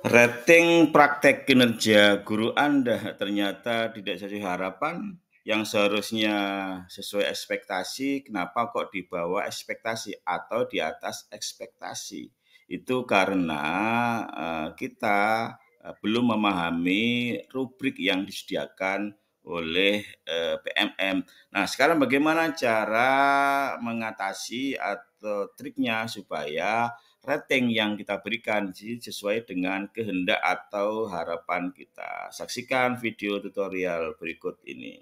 Rating praktek kinerja guru Anda ternyata tidak sesuai harapan yang seharusnya sesuai ekspektasi, kenapa kok di bawah ekspektasi atau di atas ekspektasi? Itu karena eh, kita eh, belum memahami rubrik yang disediakan oleh eh, PMM. Nah, sekarang bagaimana cara mengatasi atau triknya supaya rating yang kita berikan jadi sesuai dengan kehendak atau harapan kita. Saksikan video tutorial berikut ini.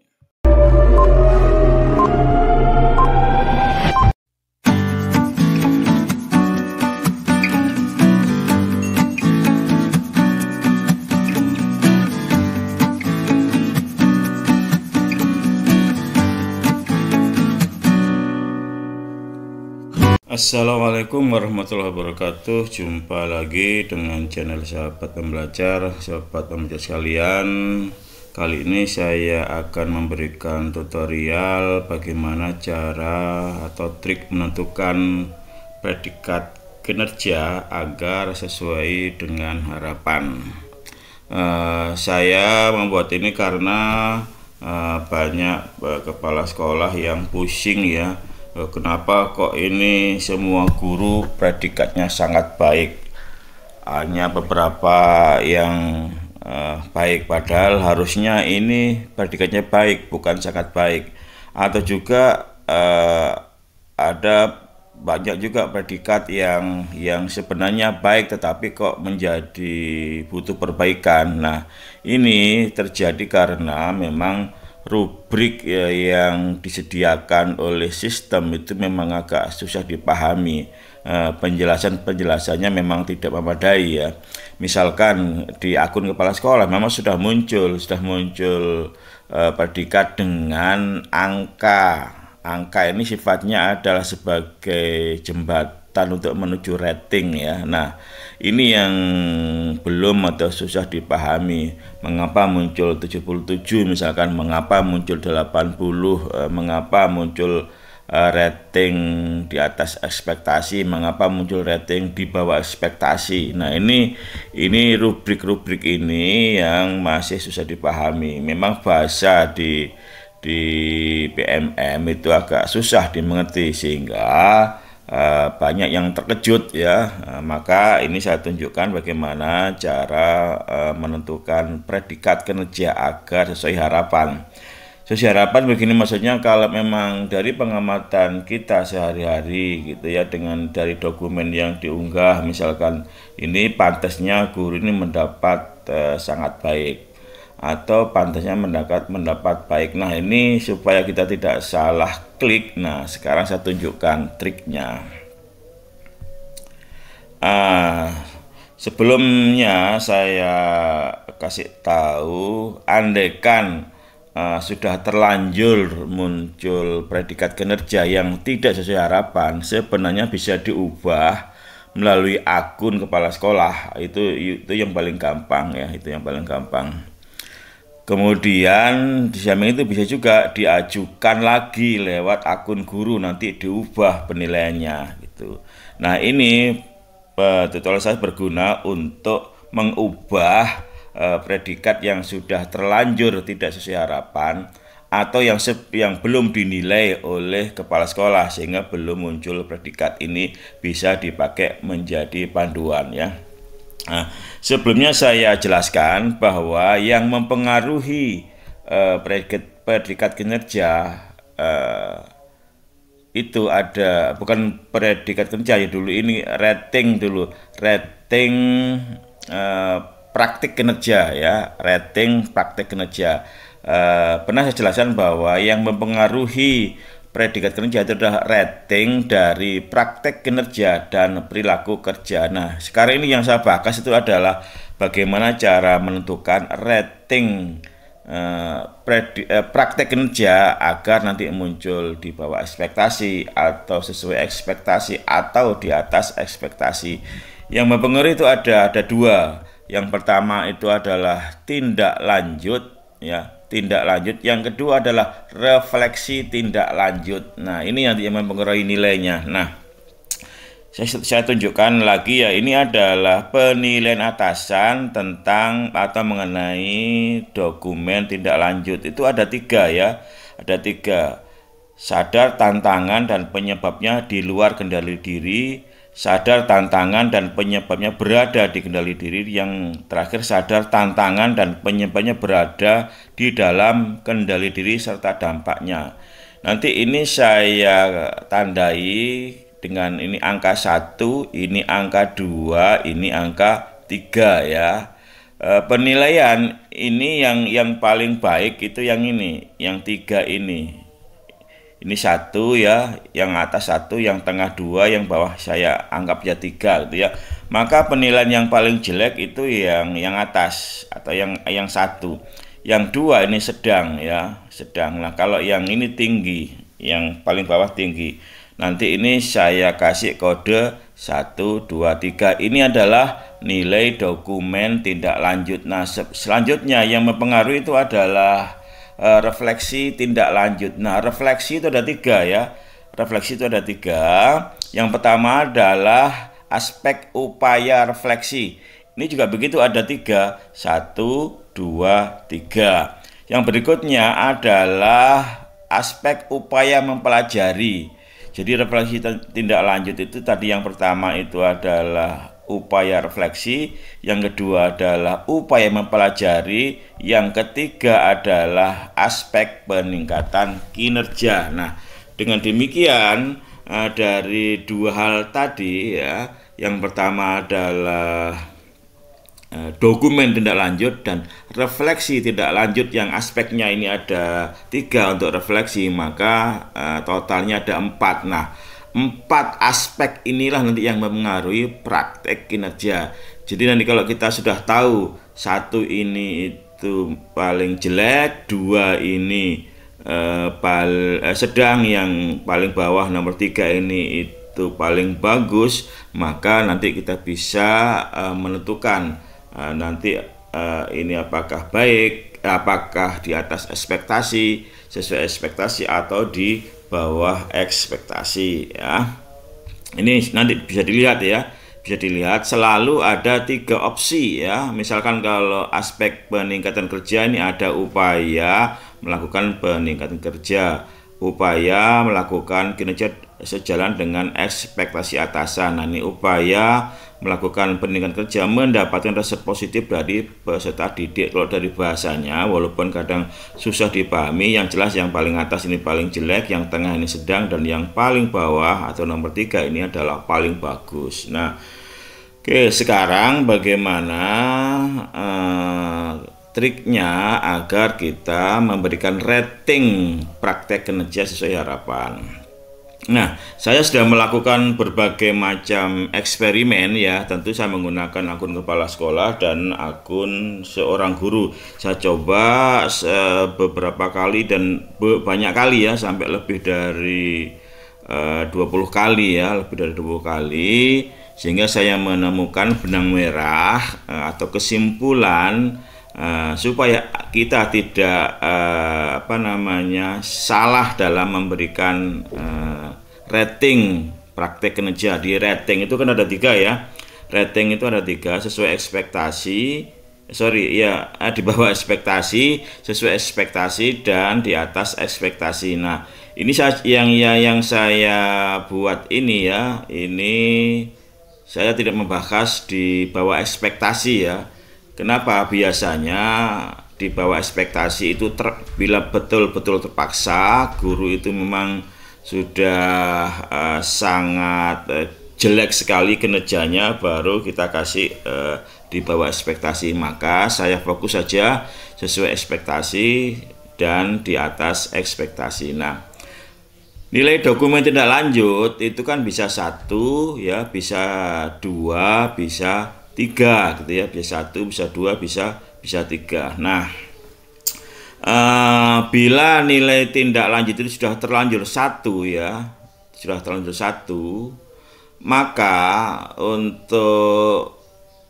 Assalamualaikum warahmatullahi wabarakatuh Jumpa lagi dengan channel sahabat pembelajar Sahabat pembelajar sekalian Kali ini saya akan memberikan tutorial Bagaimana cara atau trik menentukan predikat kinerja Agar sesuai dengan harapan uh, Saya membuat ini karena uh, banyak uh, kepala sekolah yang pusing ya Eh, kenapa kok ini semua guru predikatnya sangat baik hanya beberapa yang uh, baik padahal harusnya ini predikatnya baik bukan sangat baik atau juga uh, ada banyak juga predikat yang yang sebenarnya baik tetapi kok menjadi butuh perbaikan nah ini terjadi karena memang rubrik ya, yang disediakan oleh sistem itu memang agak susah dipahami eh, penjelasan-penjelasannya memang tidak memadai ya. Misalkan di akun kepala sekolah memang sudah muncul, sudah muncul eh, predikat dengan angka. Angka ini sifatnya adalah sebagai jembat pendekatan untuk menuju rating ya. Nah, ini yang belum atau susah dipahami. Mengapa muncul 77 misalkan, mengapa muncul 80, eh, mengapa muncul eh, rating di atas ekspektasi, mengapa muncul rating di bawah ekspektasi. Nah, ini ini rubrik-rubrik ini yang masih susah dipahami. Memang bahasa di di PMM itu agak susah dimengerti sehingga Eh, banyak yang terkejut ya. Eh, maka ini saya tunjukkan bagaimana cara eh, menentukan predikat kinerja agar sesuai harapan. Sesuai harapan begini maksudnya kalau memang dari pengamatan kita sehari-hari gitu ya dengan dari dokumen yang diunggah misalkan ini pantasnya guru ini mendapat sangat baik atau pantasnya mendapat mendapat baik. Nah, ini supaya kita tidak salah klik. Nah, sekarang saya tunjukkan triknya. Ah, sebelumnya saya kasih tahu andekan uh, ah, sudah terlanjur muncul predikat kinerja yang tidak sesuai harapan, sebenarnya bisa diubah melalui akun kepala sekolah. Itu itu yang paling gampang ya, itu yang paling gampang. Kemudian di samping itu bisa juga diajukan lagi lewat akun guru nanti diubah penilaiannya gitu. Nah ini uh, tutorial saya berguna untuk mengubah uh, predikat yang sudah terlanjur tidak sesuai harapan atau yang se yang belum dinilai oleh kepala sekolah sehingga belum muncul predikat ini bisa dipakai menjadi panduan ya. Nah, sebelumnya saya jelaskan bahwa yang mempengaruhi uh, predikat, predikat kinerja uh, itu ada bukan predikat kinerja ya dulu ini rating dulu rating uh, praktik kinerja ya rating praktik kinerja uh, pernah saya jelaskan bahwa yang mempengaruhi predikat kinerja itu adalah rating dari praktek kinerja dan perilaku kerja. Nah, sekarang ini yang saya bahas itu adalah bagaimana cara menentukan rating eh, eh, praktek kinerja agar nanti muncul di bawah ekspektasi atau sesuai ekspektasi atau di atas ekspektasi. Yang mempengaruhi itu ada ada dua. Yang pertama itu adalah tindak lanjut ya tindak lanjut. Yang kedua adalah refleksi tindak lanjut. Nah, ini yang mempengaruhi nilainya. Nah, saya, saya tunjukkan lagi ya, ini adalah penilaian atasan tentang atau mengenai dokumen tindak lanjut. Itu ada tiga ya, ada tiga. Sadar tantangan dan penyebabnya di luar kendali diri, sadar tantangan dan penyebabnya berada di kendali diri yang terakhir sadar tantangan dan penyebabnya berada di dalam kendali diri serta dampaknya nanti ini saya tandai dengan ini angka satu, ini angka dua, ini angka tiga ya e, penilaian ini yang yang paling baik itu yang ini yang tiga ini ini satu ya, yang atas satu, yang tengah dua, yang bawah saya anggap ya tiga gitu ya. Maka penilaian yang paling jelek itu yang yang atas atau yang yang satu. Yang dua ini sedang ya, sedang. Nah kalau yang ini tinggi, yang paling bawah tinggi. Nanti ini saya kasih kode 123. Ini adalah nilai dokumen tindak lanjut nasib Selanjutnya yang mempengaruhi itu adalah Eh, refleksi tindak lanjut. Nah, refleksi itu ada tiga ya. Refleksi itu ada tiga. Yang pertama adalah aspek upaya refleksi. Ini juga begitu ada tiga. Satu, dua, tiga. Yang berikutnya adalah aspek upaya mempelajari. Jadi refleksi tindak lanjut itu tadi yang pertama itu adalah upaya refleksi, yang kedua adalah upaya mempelajari, yang ketiga adalah aspek peningkatan kinerja. Nah, dengan demikian eh, dari dua hal tadi ya, yang pertama adalah eh, dokumen tindak lanjut dan refleksi tindak lanjut yang aspeknya ini ada tiga untuk refleksi maka eh, totalnya ada empat nah Empat aspek inilah nanti yang mempengaruhi praktek kinerja. Jadi nanti kalau kita sudah tahu satu ini itu paling jelek, dua ini eh, eh, sedang yang paling bawah nomor tiga ini itu paling bagus, maka nanti kita bisa eh, menentukan eh, nanti eh, ini apakah baik, apakah di atas ekspektasi, sesuai ekspektasi atau di bawah ekspektasi ya. Ini nanti bisa dilihat ya. Bisa dilihat selalu ada tiga opsi ya. Misalkan kalau aspek peningkatan kerja ini ada upaya melakukan peningkatan kerja, upaya melakukan kinerja sejalan dengan ekspektasi atasan. Nah, ini upaya melakukan pendidikan kerja mendapatkan resep positif dari peserta didik. Kalau dari bahasanya, walaupun kadang susah dipahami, yang jelas yang paling atas ini paling jelek, yang tengah ini sedang, dan yang paling bawah atau nomor tiga ini adalah paling bagus. Nah, oke sekarang bagaimana uh, triknya agar kita memberikan rating praktek kinerja sesuai harapan. Nah, saya sudah melakukan berbagai macam eksperimen ya. Tentu saya menggunakan akun kepala sekolah dan akun seorang guru. Saya coba beberapa kali dan banyak kali ya sampai lebih dari 20 eh, kali ya, lebih dari 20 kali sehingga saya menemukan benang merah eh, atau kesimpulan eh, supaya kita tidak apa namanya salah dalam memberikan uh, rating praktek kinerja di rating itu kan ada tiga ya rating itu ada tiga sesuai ekspektasi sorry ya di bawah ekspektasi sesuai ekspektasi dan di atas ekspektasi nah ini yang ya, yang saya buat ini ya ini saya tidak membahas di bawah ekspektasi ya kenapa biasanya di bawah ekspektasi itu ter, bila betul-betul terpaksa guru itu memang sudah uh, sangat uh, jelek sekali kinerjanya baru kita kasih uh, di bawah ekspektasi maka saya fokus saja sesuai ekspektasi dan di atas ekspektasi nah nilai dokumen tidak lanjut itu kan bisa satu ya bisa dua bisa tiga gitu ya bisa satu bisa dua bisa bisa tiga nah uh, bila nilai tindak lanjut itu sudah terlanjur satu ya sudah terlanjur satu maka untuk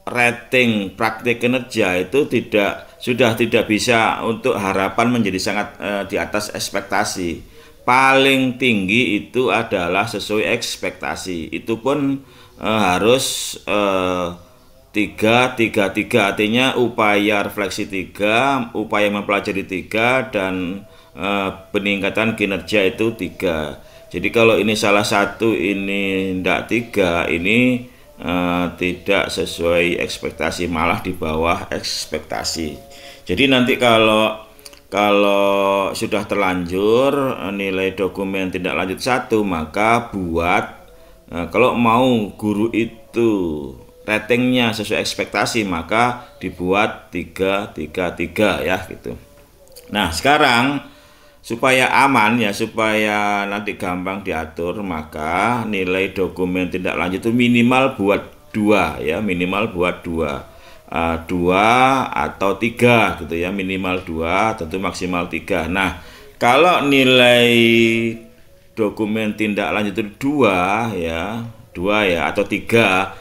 rating praktik kinerja itu tidak sudah tidak bisa untuk harapan menjadi sangat uh, di atas ekspektasi paling tinggi itu adalah sesuai ekspektasi itu pun uh, harus uh, 3 3 3 artinya upaya refleksi 3, upaya mempelajari 3 dan e, peningkatan kinerja itu 3. Jadi kalau ini salah satu ini tidak 3 ini e, tidak sesuai ekspektasi malah di bawah ekspektasi. Jadi nanti kalau kalau sudah terlanjur eh, nilai dokumen tidak lanjut satu maka buat e, kalau mau guru itu ratingnya sesuai ekspektasi maka dibuat 333 ya gitu. Nah, sekarang supaya aman ya supaya nanti gampang diatur maka nilai dokumen tindak lanjut itu minimal buat dua ya minimal buat dua uh, dua atau tiga gitu ya minimal dua tentu maksimal tiga nah kalau nilai dokumen tindak lanjut itu dua ya dua ya atau tiga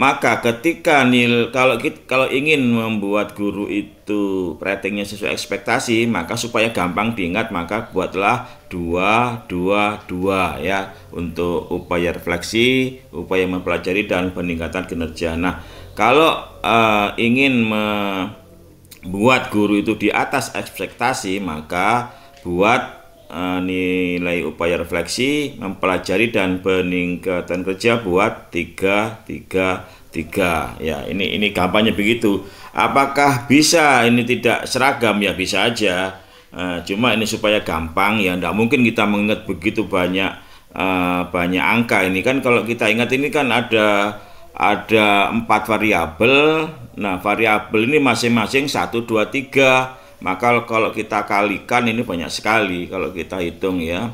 maka ketika nil kalau kita, kalau ingin membuat guru itu ratingnya sesuai ekspektasi, maka supaya gampang diingat maka buatlah dua dua dua ya untuk upaya refleksi, upaya mempelajari dan peningkatan kinerja. Nah, kalau uh, ingin membuat guru itu di atas ekspektasi, maka buat Eh, nilai upaya refleksi, mempelajari dan peningkatan kerja buat tiga tiga tiga Ya, ini ini kampanye begitu. Apakah bisa ini tidak seragam ya bisa aja. Eh, cuma ini supaya gampang ya tidak mungkin kita mengingat begitu banyak eh, banyak angka ini kan kalau kita ingat ini kan ada ada empat variabel nah variabel ini masing-masing satu dua tiga maka kalau kita kalikan ini banyak sekali kalau kita hitung ya.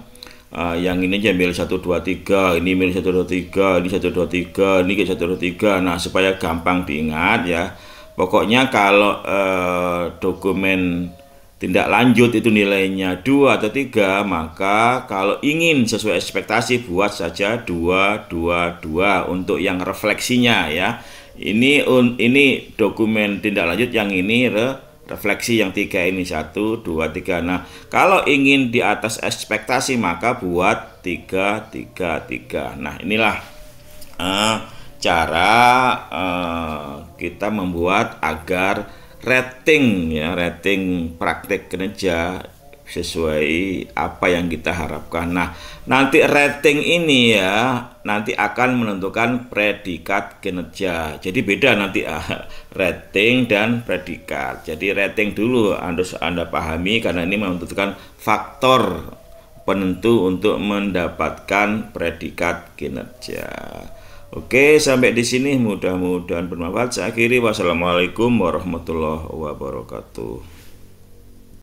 Uh, yang ini aja milih 123, ini milih 123, ini 123, ini 123. Nah, supaya gampang diingat ya. Pokoknya kalau uh, dokumen tindak lanjut itu nilainya dua atau tiga maka kalau ingin sesuai ekspektasi buat saja dua dua dua untuk yang refleksinya ya. Ini ini dokumen tindak lanjut yang ini re, refleksi yang tiga ini satu dua tiga nah kalau ingin di atas ekspektasi maka buat tiga tiga tiga nah inilah uh, cara uh, kita membuat agar rating ya rating praktek kerja sesuai apa yang kita harapkan. Nah, nanti rating ini ya nanti akan menentukan predikat kinerja. Jadi beda nanti uh, rating dan predikat. Jadi rating dulu Anda Anda pahami karena ini menentukan faktor penentu untuk mendapatkan predikat kinerja. Oke, sampai di sini mudah-mudahan bermanfaat. Saya akhiri wassalamualaikum warahmatullahi wabarakatuh.